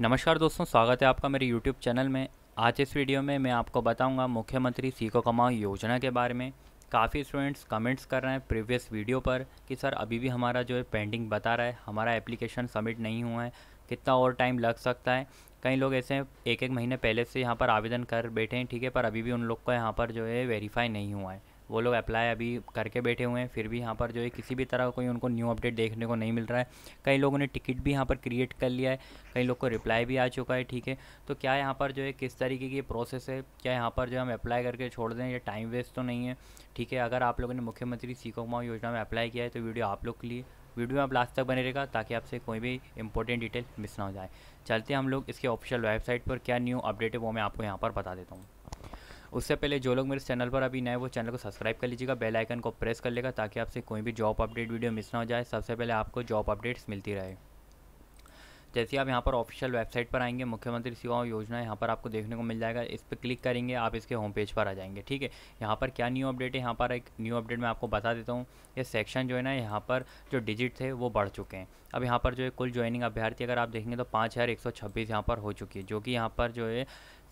नमस्कार दोस्तों स्वागत है आपका मेरे YouTube चैनल में आज इस वीडियो में मैं आपको बताऊंगा मुख्यमंत्री सीखो कमाओ योजना के बारे में काफ़ी स्टूडेंट्स कमेंट्स कर रहे हैं प्रीवियस वीडियो पर कि सर अभी भी हमारा जो है पेंडिंग बता रहा है हमारा एप्लीकेशन सबमिट नहीं हुआ है कितना और टाइम लग सकता है कई लोग ऐसे एक एक महीने पहले से यहाँ पर आवेदन कर बैठे हैं ठीक है पर अभी भी उन लोग का यहाँ पर जो है वेरीफाई नहीं हुआ है वो लोग अप्लाई अभी करके बैठे हुए हैं फिर भी यहाँ पर जो है किसी भी तरह का कोई उनको न्यू अपडेट देखने को नहीं मिल रहा है कई लोगों ने टिकट भी यहाँ पर क्रिएट कर लिया है कई लोग को रिप्लाई भी आ चुका है ठीक है तो क्या यहाँ पर जो है किस तरीके की प्रोसेस है क्या यहाँ पर जो हम अप्लाई करके छोड़ दें या टाइम वेस्ट तो नहीं है ठीक है अगर आप लोगों ने मुख्यमंत्री सीखो कुमाऊँ योजना में अप्लाई किया है तो वीडियो आप लोग के लिए वीडियो में आप लास्ट तक बने रहेगा ताकि आपसे कोई भी इंपॉर्टेंट डिटेल मिस ना हो जाए चलते हम लोग इसके ऑफिशियल वेबसाइट पर क्या न्यू अपडेट है वो मैं आपको यहाँ पर बता देता हूँ उससे पहले जो लोग मेरे चैनल पर अभी नए वो चैनल को सब्सक्राइब कर लीजिएगा बेल आइकन को प्रेस कर लेगा ताकि आपसे कोई भी जॉब अपडेट वीडियो मिस ना हो जाए सबसे पहले आपको जॉब अपडेट्स मिलती रहे जैसे आप यहाँ पर ऑफिशियल वेबसाइट पर आएंगे मुख्यमंत्री सेवा योजना यहाँ पर आपको देखने को मिल जाएगा इस पर क्लिक करेंगे आप इसके होम पेज पर आ जाएंगे ठीक है यहाँ पर क्या न्यू अपडेट है यहाँ पर एक न्यू अपडेट मैं आपको बता देता हूँ ये सेक्शन जो है ना यहाँ पर जो डिजिट थे वो बढ़ चुके हैं अब यहाँ पर जो है कुल ज्वाइनिंग अभ्यर्थी अगर आप देखेंगे तो पाँच हज़ार एक सौ छब्बीस यहाँ पर हो चुकी है जो कि यहाँ पर जो है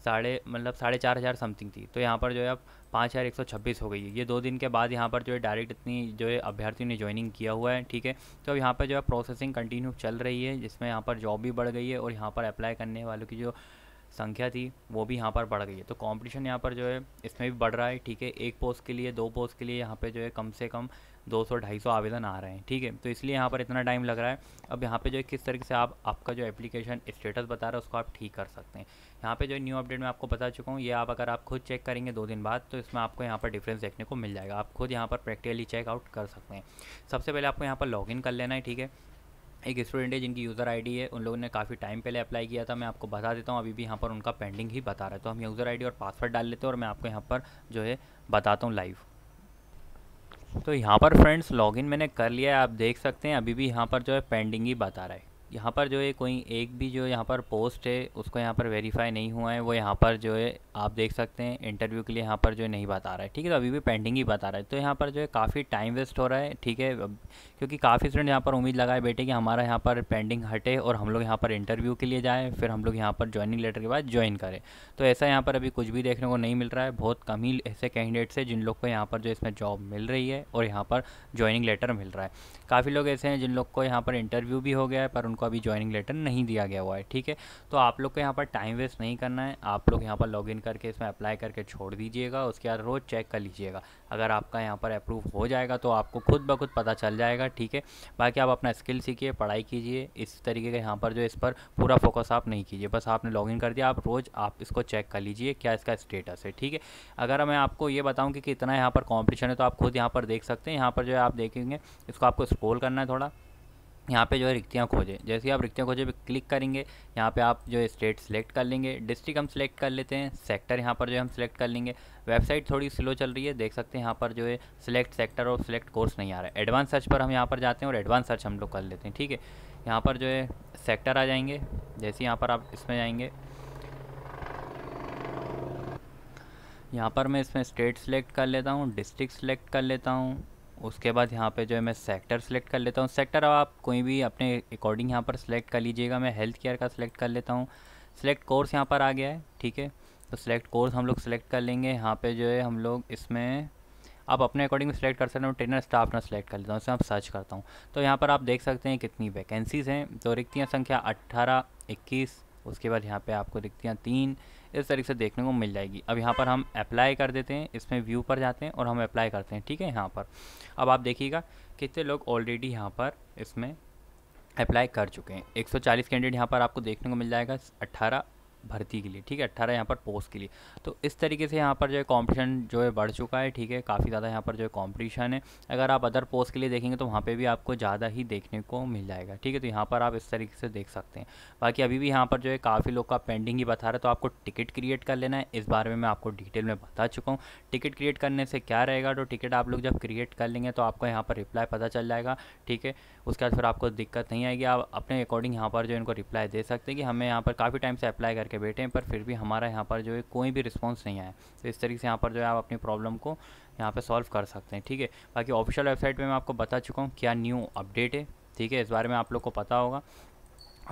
साढ़े मतलब साढ़े चार हज़ार समथिंग थी तो यहाँ पर जो है अब पाँच हज़ार एक सौ छब्बीस हो गई है ये दो दिन के बाद यहाँ पर जो है डायरेक्ट इतनी जो है अभ्यर्थियों ने ज्वाइनिंग किया हुआ है ठीक है तो अब यहाँ पर जो है प्रोसेसिंग कंटिन्यू चल रही है जिसमें यहाँ पर जॉब भी बढ़ गई है और यहाँ पर अप्लाई करने वालों की जो संख्या थी वो भी यहाँ पर बढ़ गई है तो कंपटीशन यहाँ पर जो है इसमें भी बढ़ रहा है ठीक है एक पोस्ट के लिए दो पोस्ट के लिए यहाँ पे जो है कम से कम 200-250 आवेदन आ रहे हैं ठीक है तो इसलिए यहाँ पर इतना टाइम लग रहा है अब यहाँ पे जो है किस तरीके से आप आपका जो एप्लीकेशन स्टेटस बता रहा है उसको आप ठीक कर सकते हैं यहाँ पे जो न्यू अपडेट में आपको बता चुका हूँ ये आप अगर आप खुद चेक करेंगे दो दिन बाद तो इसमें आपको यहाँ पर डिफरेंस देखने को मिल जाएगा आप खुद यहाँ पर प्रैक्टिकली चेकआउट कर सकते हैं सबसे पहले आपको यहाँ पर लॉग कर लेना है ठीक है एक स्टूडेंट है जिनकी यूज़र आईडी है उन लोगों ने काफ़ी टाइम पहले अप्लाई किया था मैं आपको बता देता हूँ अभी भी यहाँ पर उनका पेंडिंग ही बता रहा है तो हम यूज़र आईडी और पासवर्ड डाल लेते हैं और मैं आपको यहाँ पर जो है बताता हूँ लाइव तो यहाँ पर फ्रेंड्स लॉगिन मैंने कर लिया है आप देख सकते हैं अभी भी यहाँ पर जो है पेंडिंग ही बता रहा है यहाँ पर जो है कोई एक भी जो यहाँ पर पोस्ट है उसको यहाँ पर वेरीफाई नहीं हुआ है वो यहाँ पर जो है आप देख सकते हैं इंटरव्यू के लिए यहाँ पर जो है नहीं बता रहा है ठीक है तो अभी भी पेंडिंग ही बता रहा है तो यहाँ पर जो है काफ़ी टाइम वेस्ट हो रहा है ठीक है क्योंकि काफ़ी स्टूडेंट यहाँ पर उम्मीद लगाए बैठे कि हमारा यहाँ पर पेंडिंग हटे और हम लोग यहाँ पर इंटरव्यू के लिए जाएँ फिर हम लोग यहाँ पर ज्वाइनिंग लेटर के बाद ज्वाइन करें तो ऐसा यहाँ पर अभी कुछ भी देखने को नहीं मिल रहा है बहुत कम ही ऐसे कैंडिडेट्स हैं जिन लोग को यहाँ पर जो इसमें जॉब मिल रही है और यहाँ पर ज्वाइनिंग लेटर मिल रहा है काफ़ी लोग ऐसे हैं जिन लोग को यहाँ पर इंटरव्यू भी हो गया है पर उनको आपका अभी ज्वाइनिंग लेटर नहीं दिया गया हुआ है ठीक है तो आप लोग को यहाँ पर टाइम वेस्ट नहीं करना है आप लोग यहाँ पर लॉगिन करके इसमें अप्लाई करके छोड़ दीजिएगा उसके बाद रोज़ चेक कर लीजिएगा अगर आपका यहाँ पर अप्रूव हो जाएगा तो आपको खुद ब खुद पता चल जाएगा ठीक है बाकी आप अपना स्किल सीखिए पढ़ाई कीजिए इस तरीके का यहाँ पर जो इस पर पूरा फोकस आप नहीं कीजिए बस आपने लॉगिन कर दिया आप रोज़ आप इसको चेक कर लीजिए क्या इसका स्टेटस है ठीक है अगर मैं आपको ये बताऊँ कि कितना यहाँ पर कॉम्पिटिशन है तो आप खुद यहाँ पर देख सकते हैं यहाँ पर जो है आप देखेंगे इसको आपको स्क्रोल करना है थोड़ा यहाँ पे जो है रिक्तियाँ खोजें जैसे आप रिक्तियाँ खोजें पे क्लिक करेंगे यहाँ पे आप जो है स्टेट सेलेक्ट कर लेंगे डिस्ट्रिक्ट हम सेलेक्ट कर लेते हैं सेक्टर यहाँ पर जो है हम सेलेक्ट कर लेंगे वेबसाइट थोड़ी स्लो चल रही है देख सकते हैं यहाँ पर जो है सिलेक्ट सेक्टर और सिलेक्ट कोर्स नहीं आ रहा है एडवांस सर्च पर हम यहाँ पर जाते हैं और एडवांस सर्च हम लोग कर लेते हैं ठीक है यहाँ पर जो है सेक्टर आ जाएंगे जैसे यहाँ पर आप इसमें जाएंगे यहाँ पर मैं इसमें स्टेट सेलेक्ट कर लेता हूँ डिस्ट्रिक्ट सेलेक्ट कर लेता हूँ उसके बाद यहाँ पे जो है मैं सेक्टर सेलेक्ट कर लेता हूँ सेक्टर अब आप कोई भी अपने अकॉर्डिंग यहाँ पर सेलेक्ट कर लीजिएगा मैं हेल्थ केयर का सिलेक्ट कर लेता हूँ सेलेक्ट कोर्स यहाँ पर आ गया है ठीक है तो सेलेक्ट कोर्स हम लोग सेलेक्ट कर लेंगे यहाँ पे जो है हम लोग इसमें आप अपने अकॉर्डिंग सेलेक्ट कर सकते हैं ट्रेनर स्टाफ ना सेलेक्ट कर लेता हूँ उसमें आप सर्च करता हूँ तो यहाँ पर आप देख सकते हैं कितनी वैकेंसीज हैं तो रिक्तियाँ संख्या अट्ठारह इक्कीस उसके बाद यहाँ पे आपको दिखती हैं तीन इस तरीके से देखने को मिल जाएगी अब यहाँ पर हम अप्लाई कर देते हैं इसमें व्यू पर जाते हैं और हम अप्लाई करते हैं ठीक है यहाँ पर अब आप देखिएगा कितने लोग ऑलरेडी यहाँ पर इसमें अप्लाई कर चुके हैं 140 कैंडिडेट यहाँ पर आपको देखने को मिल जाएगा 18 भर्ती के लिए ठीक है अट्ठारह यहाँ पर पोस्ट के लिए तो इस तरीके से यहाँ पर जो है कॉम्पिटिशन जो है बढ़ चुका है ठीक है काफ़ी ज़्यादा यहाँ पर जो है कॉम्पिटिशन है अगर आप अदर पोस्ट के लिए देखेंगे तो वहाँ पर भी आपको ज़्यादा ही देखने को मिल जाएगा ठीक है तो यहाँ पर आप इस तरीके से देख सकते हैं बाकी अभी भी यहाँ पर जो है काफ़ी लोग का पेंडिंग ही बता रहे तो आपको टिकट क्रिएट कर लेना है इस बारे में मैं आपको डिटेल में बता चुका हूँ टिकट क्रिएट करने से क्या रहेगा तो टिकट आप लोग जब क्रिएट कर लेंगे तो आपको यहाँ पर रिप्लाई पता चल जाएगा ठीक है उसके बाद फिर आपको दिक्कत नहीं आएगी आप अपने अकॉर्डिंग यहाँ पर जो इनको रिप्लाई दे सकते हैं कि हमें यहाँ पर काफ़ी टाइम से अप्लाई करके करके बैठे हैं पर फिर भी हमारा यहाँ पर जो है कोई भी रिस्पॉन्स नहीं आया तो इस तरीके से यहाँ पर जो है आप अपनी प्रॉब्लम को यहाँ पर सॉल्व कर सकते हैं ठीक है बाकी ऑफिशियल वेबसाइट पर मैं आपको बता चुका हूँ क्या न्यू अपडेट है ठीक है इस बारे में आप लोग को पता होगा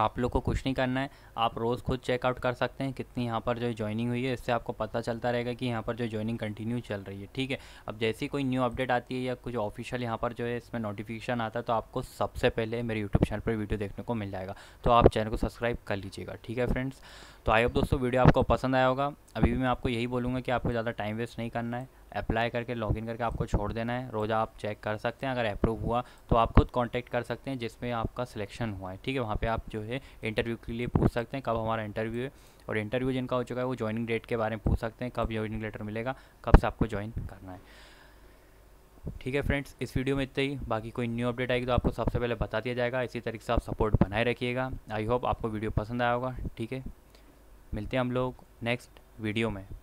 आप लोग को कुछ नहीं करना है आप रोज़ खुद चेकआउट कर सकते हैं कितनी यहाँ पर जो ज्वाइनिंग हुई है इससे आपको पता चलता रहेगा कि यहाँ पर जो ज्वाइनिंग कंटिन्यू चल रही है ठीक है अब जैसी कोई न्यू अपडेट आती है या कुछ ऑफिशियल यहाँ पर जो है इसमें नोटिफिकेशन आता है तो आपको सबसे पहले मेरे यूट्यूब चैनल पर वीडियो देखने को मिल जाएगा तो आप चैनल को सब्सक्राइब कर लीजिएगा ठीक है फ्रेंड्स तो आई होप दोस्तों वीडियो आपको पसंद आया होगा अभी भी मैं आपको यही बोलूँगा कि आपको ज़्यादा टाइम वेस्ट नहीं करना है अप्लाई करके लॉगिन करके आपको छोड़ देना है रोज़ आप चेक कर सकते हैं अगर अप्रूव हुआ तो आप खुद कॉन्टैक्ट कर सकते हैं जिसमें आपका सिलेक्शन हुआ है ठीक है वहाँ पर आप जो है इंटरव्यू के लिए पूछ सकते हैं कब हमारा इंटरव्यू है और इंटरव्यू जिनका हो चुका है वो ज्वाइनिंग डेट के बारे में पूछ सकते हैं कब ज्वाइनिंग लेटर मिलेगा कब से आपको ज्वाइन करना है ठीक है फ्रेंड्स इस वीडियो में इतना ही बाकी कोई न्यू अपडेट आएगी तो आपको सबसे पहले बता दिया जाएगा इसी तरीके से आप सपोर्ट बनाए रखिएगा आई होप आपको वीडियो पसंद आया होगा ठीक है मिलते हैं हम लोग नेक्स्ट वीडियो में